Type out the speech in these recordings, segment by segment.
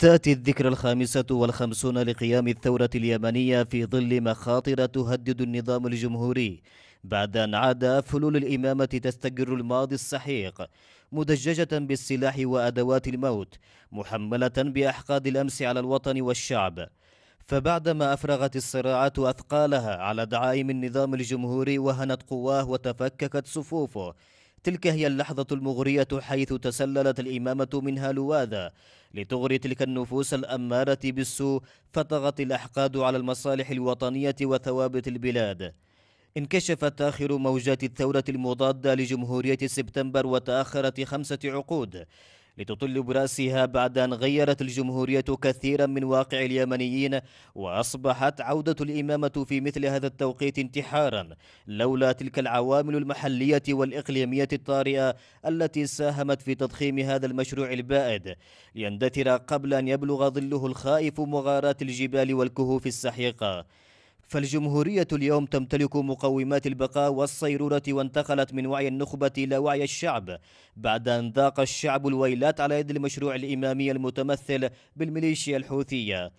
تأتي الذكرى الخامسة والخمسون لقيام الثورة اليمنية في ظل مخاطر تهدد النظام الجمهوري بعد أن عاد فلول الإمامة تستقر الماضي السحيق مدججة بالسلاح وأدوات الموت محملة بأحقاد الأمس على الوطن والشعب فبعدما أفرغت الصراعات أثقالها على دعائم النظام الجمهوري وهنت قواه وتفككت صفوفه تلك هي اللحظة المغرية حيث تسللت الإمامة منها لواذا لتغري تلك النفوس الأمارة بالسوء فطغت الأحقاد على المصالح الوطنية وثوابت البلاد انكشفت آخر موجات الثورة المضادة لجمهورية سبتمبر وتأخرت خمسة عقود لتطل براسها بعد أن غيرت الجمهورية كثيرا من واقع اليمنيين وأصبحت عودة الإمامة في مثل هذا التوقيت انتحارا لولا تلك العوامل المحلية والإقليمية الطارئة التي ساهمت في تضخيم هذا المشروع البائد ليندثر قبل أن يبلغ ظله الخائف مغارات الجبال والكهوف السحيقة فالجمهورية اليوم تمتلك مقومات البقاء والصيرورة وانتقلت من وعي النخبة إلى وعي الشعب بعد أن ذاق الشعب الويلات على يد المشروع الإمامي المتمثل بالميليشيا الحوثية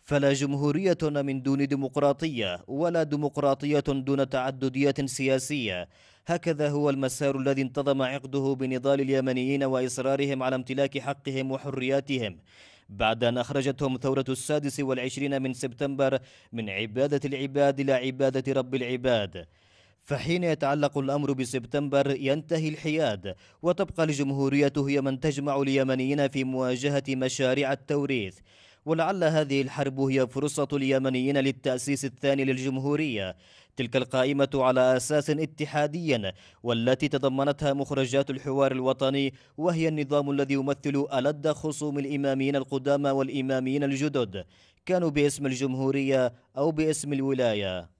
فلا جمهورية من دون ديمقراطية ولا ديمقراطية دون تعددية سياسية هكذا هو المسار الذي انتظم عقده بنضال اليمنيين وإصرارهم على امتلاك حقهم وحرياتهم بعد أن أخرجتهم ثورة السادس والعشرين من سبتمبر من عبادة العباد إلى عبادة رب العباد فحين يتعلق الأمر بسبتمبر ينتهي الحياد وتبقى الجمهورية هي من تجمع اليمنيين في مواجهة مشاريع التوريث ولعل هذه الحرب هي فرصة اليمنيين للتأسيس الثاني للجمهورية تلك القائمة على أساس اتحادي والتي تضمنتها مخرجات الحوار الوطني وهي النظام الذي يمثل ألد خصوم الإماميين القدامى والإماميين الجدد كانوا باسم الجمهورية أو باسم الولاية